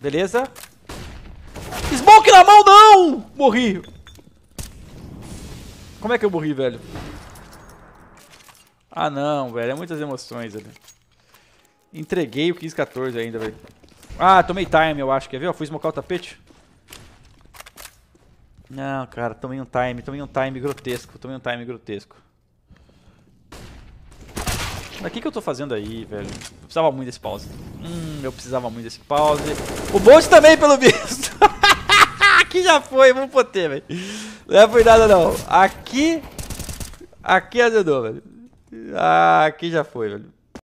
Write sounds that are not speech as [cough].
Beleza? Smoke na mão, não! Morri. Como é que eu morri, velho? Ah, não, velho. É muitas emoções ali. Entreguei o 15-14 ainda, velho. Ah, tomei time, eu acho. Quer ver? Eu fui smocar o tapete. Não, cara. Tomei um time. Tomei um time grotesco. Tomei um time grotesco o que, que eu tô fazendo aí, velho? Eu precisava muito desse pause. Hum, eu precisava muito desse pause. O Bolt também, pelo visto. [laughs] aqui já foi, vamos poter, velho. Não é por nada, não. Aqui... Aqui azedou, velho. Ah, aqui já foi, velho.